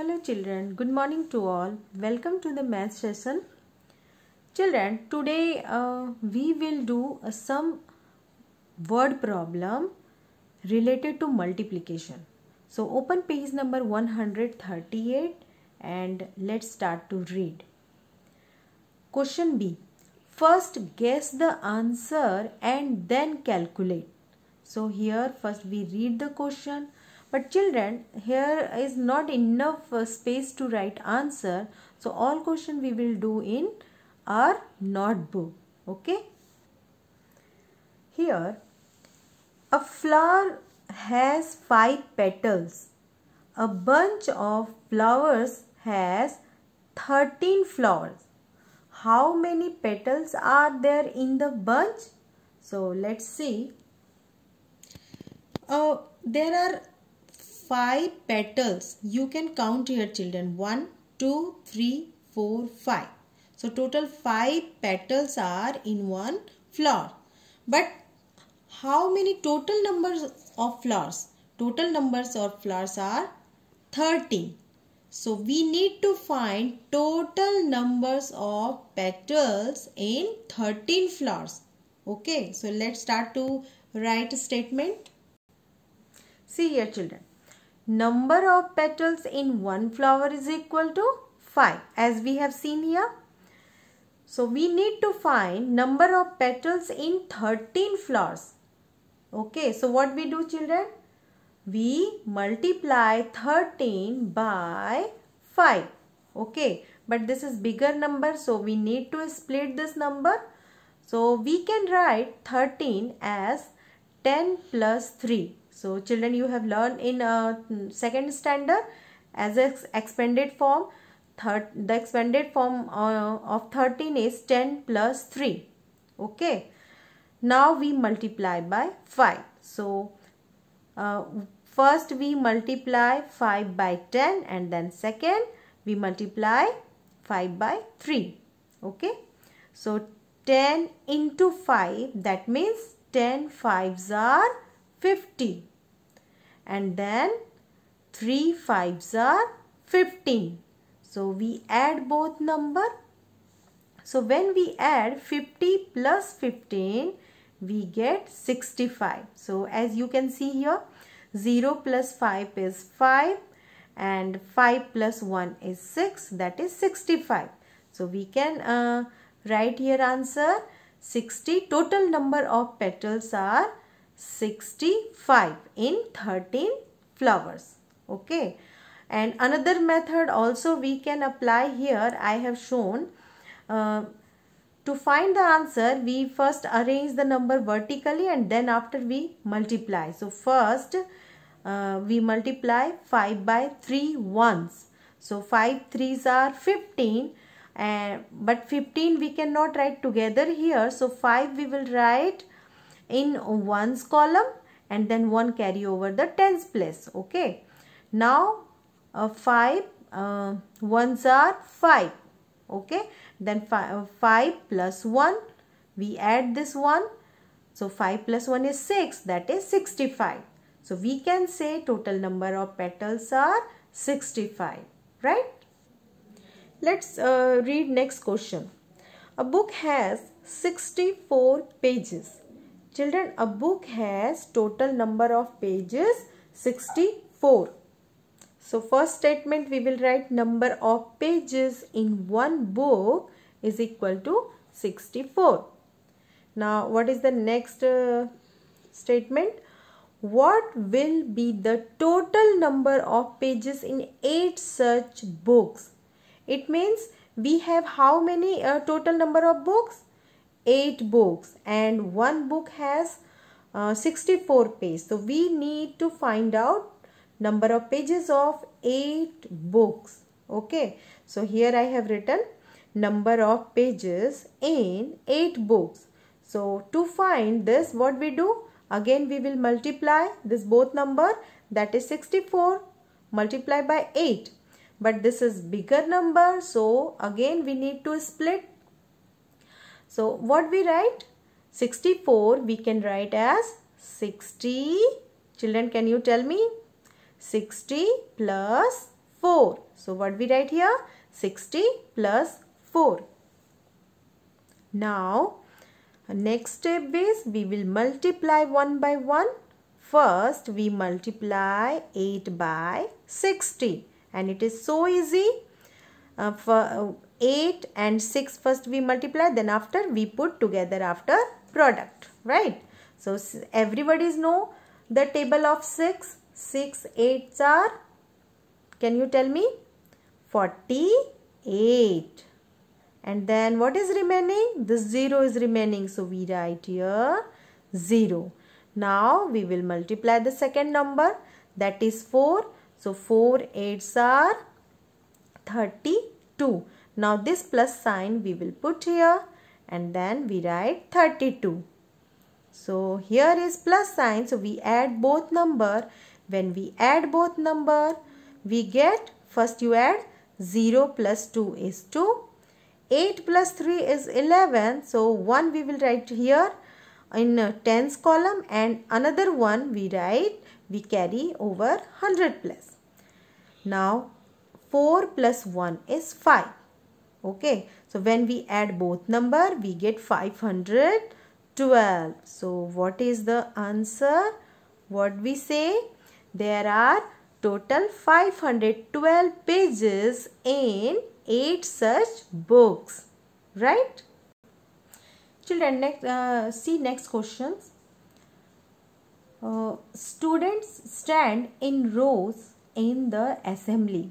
Hello children, good morning to all. Welcome to the math session. Children, today uh, we will do uh, some word problem related to multiplication. So open page number 138 and let's start to read. Question B. First guess the answer and then calculate. So here first we read the question but children, here is not enough uh, space to write answer. So all question we will do in our notebook. Okay. Here, a flower has five petals. A bunch of flowers has 13 flowers. How many petals are there in the bunch? So let's see. Uh, there are five petals you can count here children one two three four five so total five petals are in one flower but how many total numbers of flowers total numbers of flowers are 13 so we need to find total numbers of petals in 13 flowers okay so let's start to write a statement see here children number of petals in one flower is equal to 5 as we have seen here. So we need to find number of petals in 13 flowers. Okay, so what we do children? We multiply 13 by 5. Okay, but this is bigger number so we need to split this number. So we can write 13 as 10 plus 3 so children you have learned in uh, second standard as ex expanded form third the expanded form uh, of 13 is 10 plus 3 okay now we multiply by 5 so uh, first we multiply 5 by 10 and then second we multiply 5 by 3 okay so 10 into 5 that means 10 fives are 50 and then 3 fives are 15. So we add both number. So when we add 50 plus 15 we get 65. So as you can see here 0 plus 5 is 5 and 5 plus 1 is 6 that is 65. So we can uh, write here answer 60 total number of petals are 65 in 13 flowers okay and another method also we can apply here I have shown uh, to find the answer we first arrange the number vertically and then after we multiply so first uh, we multiply 5 by 3 ones so 5 threes are 15 and but 15 we cannot write together here so 5 we will write in ones column and then 1 carry over the tens place okay now uh, 5 uh, ones are 5 okay then uh, 5 plus 1 we add this 1 so 5 plus 1 is 6 that is 65 so we can say total number of petals are 65 right let's uh, read next question a book has 64 pages Children, a book has total number of pages 64. So, first statement we will write number of pages in one book is equal to 64. Now, what is the next uh, statement? What will be the total number of pages in 8 such books? It means we have how many uh, total number of books? 8 books and one book has uh, 64 pages. So we need to find out number of pages of 8 books. Okay. So here I have written number of pages in 8 books. So to find this what we do? Again we will multiply this both number that is 64 multiply by 8. But this is bigger number so again we need to split so what we write? 64 we can write as 60. Children can you tell me? 60 plus 4. So what we write here? 60 plus 4. Now next step is we will multiply 1 by 1. First we multiply 8 by 60 and it is so easy. Uh, for, uh, 8 and 6 first we multiply then after we put together after product right so everybody's know the table of 6 6 8 are can you tell me 48 and then what is remaining this 0 is remaining so we write here 0 now we will multiply the second number that is 4 so 4 8s are 32 now this plus sign we will put here and then we write 32. So here is plus sign. So we add both number. When we add both number, we get first you add 0 plus 2 is 2. 8 plus 3 is 11. So 1 we will write here in tens column and another one we write we carry over 100 plus. Now 4 plus 1 is 5 okay so when we add both number we get 512 so what is the answer what we say there are total 512 pages in 8 such books right children next uh, see next questions uh, students stand in rows in the assembly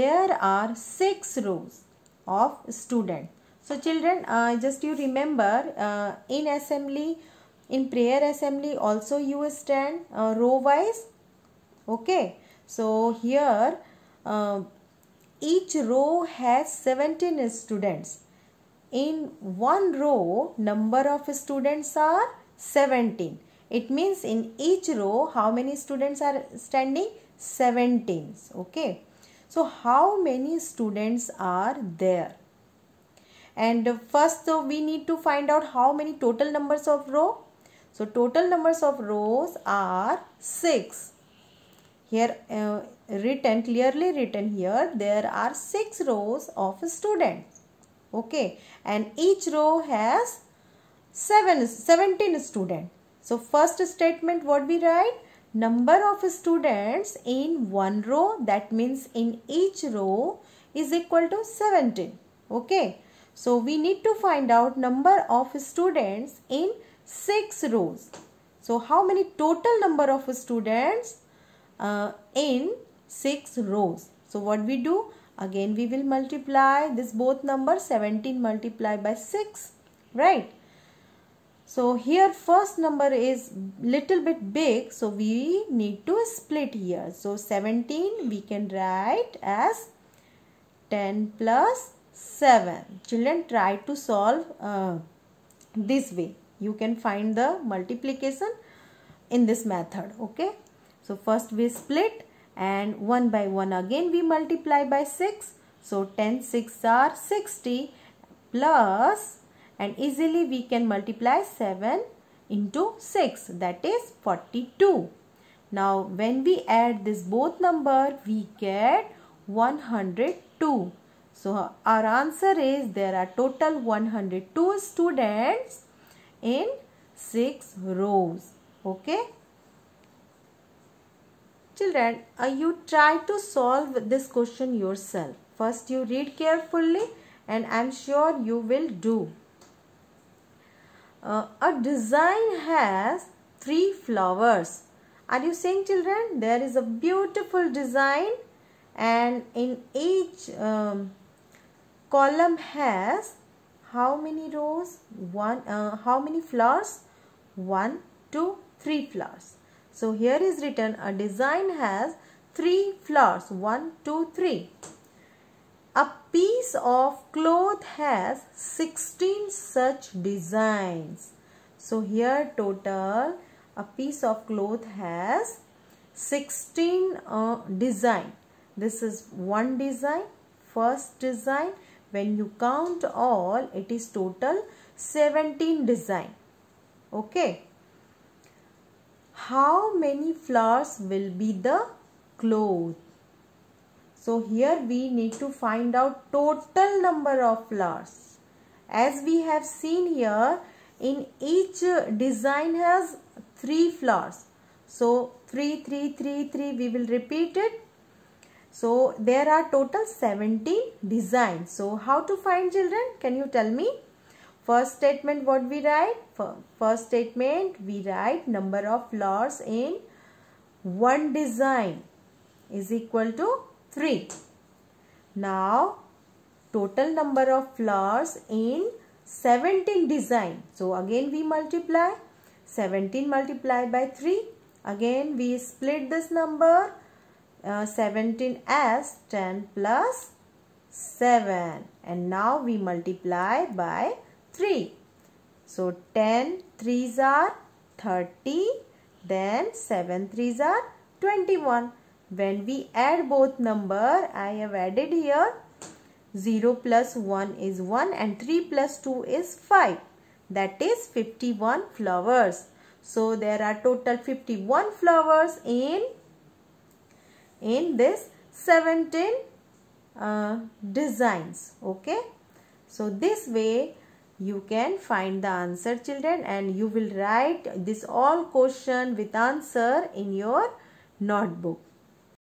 there are 6 rows of student. So children, uh, just you remember uh, in assembly, in prayer assembly also you stand uh, row wise. Okay. So here um, each row has 17 students. In one row, number of students are 17. It means in each row, how many students are standing? 17. Okay. So, how many students are there? And first, so we need to find out how many total numbers of row. So, total numbers of rows are 6. Here uh, written, clearly written here, there are 6 rows of students. Okay. And each row has 7, 17 students. So, first statement what we write? number of students in one row that means in each row is equal to 17 okay so we need to find out number of students in six rows so how many total number of students uh, in six rows so what we do again we will multiply this both number 17 multiplied by 6 right so here first number is little bit big. So we need to split here. So 17 we can write as 10 plus 7. Children try to solve uh, this way. You can find the multiplication in this method. Okay. So first we split and 1 by 1 again we multiply by 6. So 10 6 are 60 plus and easily we can multiply 7 into 6 that is 42. Now when we add this both number we get 102. So our answer is there are total 102 students in 6 rows. Okay. Children, uh, you try to solve this question yourself. First you read carefully and I am sure you will do uh, a design has three flowers are you seeing children there is a beautiful design and in each um, column has how many rows one uh, how many flowers one two three flowers so here is written a design has three flowers one two three a piece of cloth has 16 such designs. So here total a piece of cloth has 16 uh, design. This is one design, first design. When you count all, it is total 17 design. Okay. How many flowers will be the cloth? So here we need to find out total number of flowers. As we have seen here, in each design has 3 flowers. So 3, 3, 3, 3 we will repeat it. So there are total 17 designs. So how to find children? Can you tell me? First statement what we write? First statement we write number of flowers in one design is equal to 3. Now total number of flowers in 17 design. So again we multiply 17 multiplied by 3. Again we split this number uh, 17 as 10 plus 7 and now we multiply by 3. So 10 3s are 30 then 7 3s are 21. When we add both number, I have added here 0 plus 1 is 1 and 3 plus 2 is 5. That is 51 flowers. So there are total 51 flowers in, in this 17 uh, designs. Okay. So this way you can find the answer children and you will write this all question with answer in your notebook.